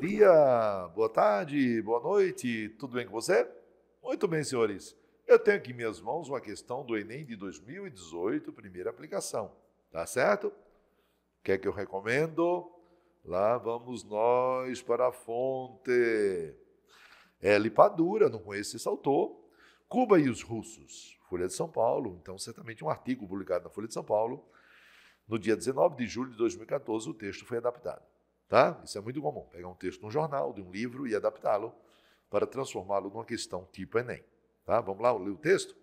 dia, boa tarde, boa noite, tudo bem com você? Muito bem, senhores. Eu tenho aqui em minhas mãos uma questão do Enem de 2018, primeira aplicação, tá certo? O que é que eu recomendo? Lá vamos nós para a fonte. é Lipadura, não conheço esse autor. Cuba e os Russos, Folha de São Paulo. Então, certamente um artigo publicado na Folha de São Paulo. No dia 19 de julho de 2014, o texto foi adaptado. Tá? Isso é muito comum, pegar um texto de um jornal, de um livro e adaptá-lo para transformá-lo numa questão tipo Enem. Tá? Vamos lá, ler o texto?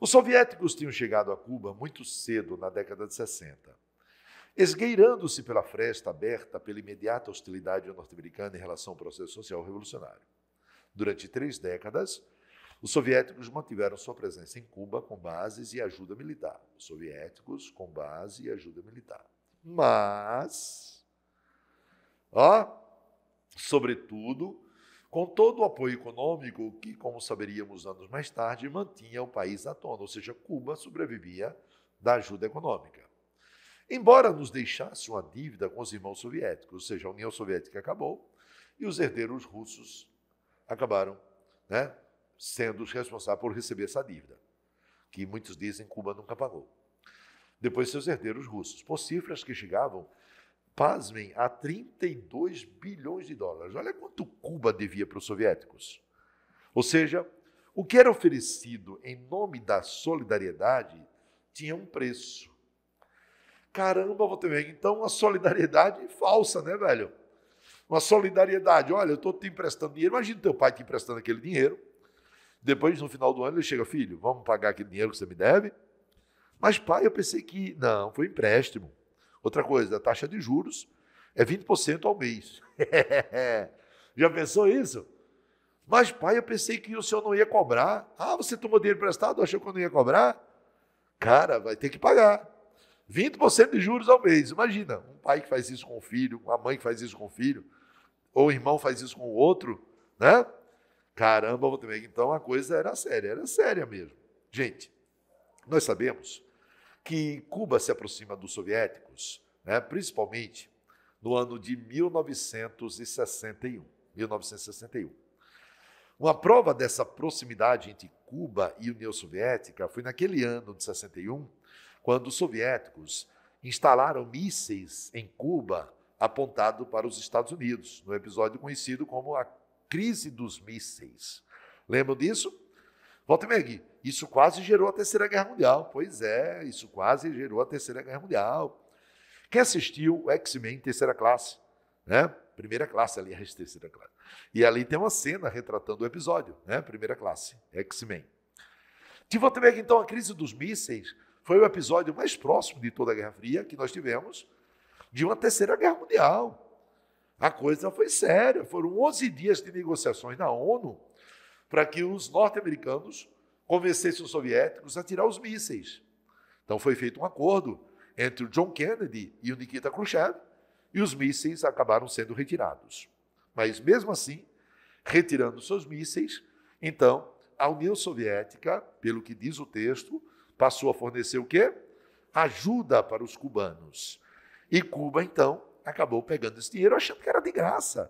Os soviéticos tinham chegado a Cuba muito cedo, na década de 60. Esgueirando-se pela fresta aberta pela imediata hostilidade norte-americana em relação ao processo social revolucionário. Durante três décadas, os soviéticos mantiveram sua presença em Cuba com bases e ajuda militar. Os soviéticos com base e ajuda militar. Mas ah, sobretudo, com todo o apoio econômico que, como saberíamos anos mais tarde, mantinha o país à tona, ou seja, Cuba sobrevivia da ajuda econômica. Embora nos deixasse uma dívida com os irmãos soviéticos, ou seja, a União Soviética acabou e os herdeiros russos acabaram né, sendo os responsáveis por receber essa dívida, que muitos dizem Cuba nunca pagou. Depois, seus herdeiros russos, por cifras que chegavam pasmem, a 32 bilhões de dólares. Olha quanto Cuba devia para os soviéticos. Ou seja, o que era oferecido em nome da solidariedade tinha um preço. Caramba, vou ter então uma solidariedade falsa, né, velho? Uma solidariedade, olha, eu estou te emprestando dinheiro, imagina teu pai te emprestando aquele dinheiro, depois, no final do ano, ele chega, filho, vamos pagar aquele dinheiro que você me deve? Mas, pai, eu pensei que. Não, foi empréstimo. Outra coisa, a taxa de juros é 20% ao mês. Já pensou isso? Mas, pai, eu pensei que o senhor não ia cobrar. Ah, você tomou dinheiro emprestado, achou que eu não ia cobrar? Cara, vai ter que pagar. 20% de juros ao mês. Imagina, um pai que faz isso com o filho, uma mãe que faz isso com o filho, ou o irmão faz isso com o outro, né? Caramba, vou ter então a coisa era séria, era séria mesmo. Gente, nós sabemos que Cuba se aproxima dos soviéticos, né, principalmente no ano de 1961. 1961. Uma prova dessa proximidade entre Cuba e União Soviética foi naquele ano de 61, quando os soviéticos instalaram mísseis em Cuba apontado para os Estados Unidos, no episódio conhecido como a crise dos mísseis. Lembram disso? Walter aqui, isso quase gerou a Terceira Guerra Mundial. Pois é, isso quase gerou a Terceira Guerra Mundial. Quem assistiu X-Men Terceira Classe, né? Primeira classe, aliás, terceira classe. E ali tem uma cena retratando o episódio, né? Primeira classe, X-Men. De volta então, a crise dos mísseis foi o episódio mais próximo de toda a Guerra Fria que nós tivemos de uma terceira guerra mundial. A coisa foi séria. Foram 11 dias de negociações na ONU para que os norte-americanos convencessem os soviéticos a tirar os mísseis. Então foi feito um acordo entre o John Kennedy e o Nikita Khrushchev, e os mísseis acabaram sendo retirados. Mas mesmo assim, retirando seus mísseis, então a União Soviética, pelo que diz o texto, passou a fornecer o quê? Ajuda para os cubanos. E Cuba, então, acabou pegando esse dinheiro achando que era de graça.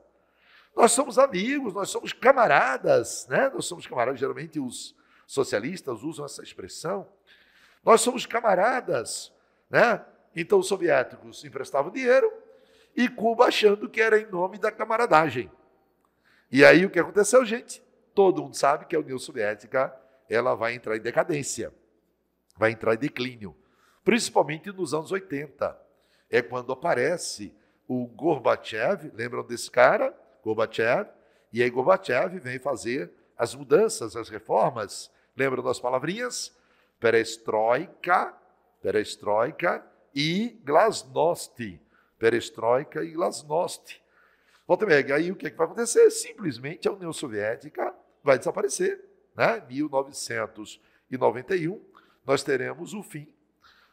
Nós somos amigos, nós somos camaradas, né? Nós somos camaradas, geralmente os socialistas usam essa expressão. Nós somos camaradas, né? Então os soviéticos emprestavam dinheiro e Cuba achando que era em nome da camaradagem. E aí o que aconteceu, gente? Todo mundo sabe que a União Soviética ela vai entrar em decadência, vai entrar em declínio, principalmente nos anos 80. É quando aparece o Gorbachev, lembram desse cara? Gorbachev, e aí Gorbachev vem fazer as mudanças, as reformas. Lembra das palavrinhas? Perestroika, perestroika e glasnost. Perestroika e glasnost. Volta e aí o que, é que vai acontecer? Simplesmente a União Soviética vai desaparecer. Né? 1991, nós teremos o fim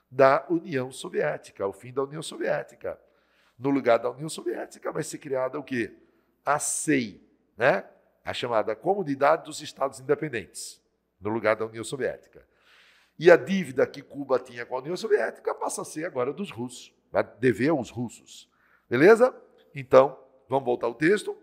da União Soviética, o fim da União Soviética. No lugar da União Soviética vai ser criada o quê? a CEI, né? a chamada Comunidade dos Estados Independentes, no lugar da União Soviética. E a dívida que Cuba tinha com a União Soviética passa a ser agora dos russos, vai dever aos russos. Beleza? Então, vamos voltar ao texto.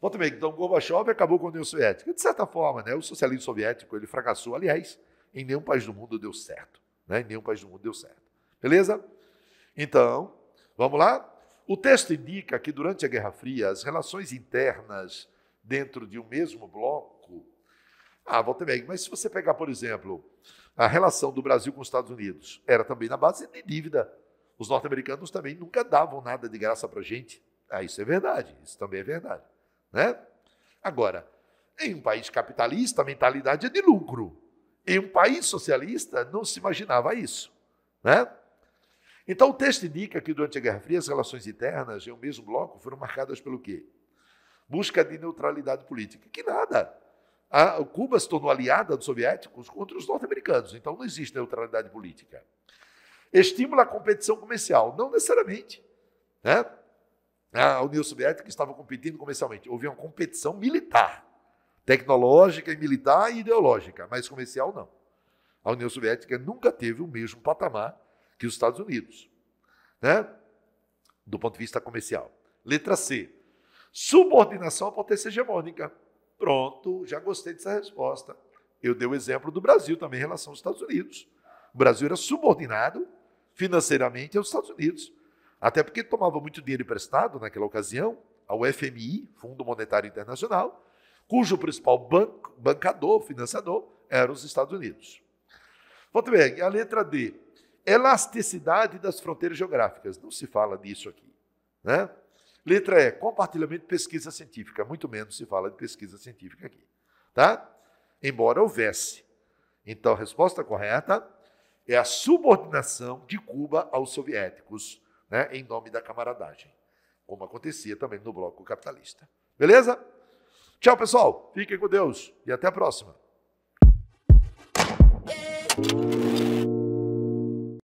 Volta bem, então Gorbachev acabou com a União Soviética. De certa forma, né, o socialismo soviético ele fracassou. Aliás, em nenhum país do mundo deu certo. Né? Em nenhum país do mundo deu certo. Beleza? Então, vamos lá? O texto indica que durante a Guerra Fria, as relações internas dentro de um mesmo bloco. Ah, volta bem, mas se você pegar, por exemplo, a relação do Brasil com os Estados Unidos, era também na base de dívida. Os norte-americanos também nunca davam nada de graça para a gente. Ah, isso é verdade, isso também é verdade. Né? Agora, em um país capitalista, a mentalidade é de lucro. Em um país socialista, não se imaginava isso. Né? Então o texto indica que durante a Guerra Fria as relações internas em um mesmo bloco foram marcadas pelo quê? Busca de neutralidade política. Que nada. A ah, Cuba se tornou aliada dos soviéticos contra os norte-americanos, então não existe neutralidade política. Estimula a competição comercial, não necessariamente. Né? A União Soviética estava competindo comercialmente. Houve uma competição militar, tecnológica e militar e ideológica, mas comercial não. A União Soviética nunca teve o mesmo patamar que os Estados Unidos, né? do ponto de vista comercial. Letra C, subordinação à potência hegemônica. Pronto, já gostei dessa resposta. Eu dei o exemplo do Brasil também em relação aos Estados Unidos. O Brasil era subordinado financeiramente aos Estados Unidos, até porque tomava muito dinheiro emprestado naquela ocasião ao FMI, Fundo Monetário Internacional, cujo principal banco, bancador, financiador, eram os Estados Unidos. Volta bem, a letra D, Elasticidade das fronteiras geográficas. Não se fala disso aqui. Né? Letra E, compartilhamento de pesquisa científica. Muito menos se fala de pesquisa científica aqui. Tá? Embora houvesse. Então, a resposta correta é a subordinação de Cuba aos soviéticos, né, em nome da camaradagem, como acontecia também no bloco capitalista. Beleza? Tchau, pessoal. Fiquem com Deus e até a próxima.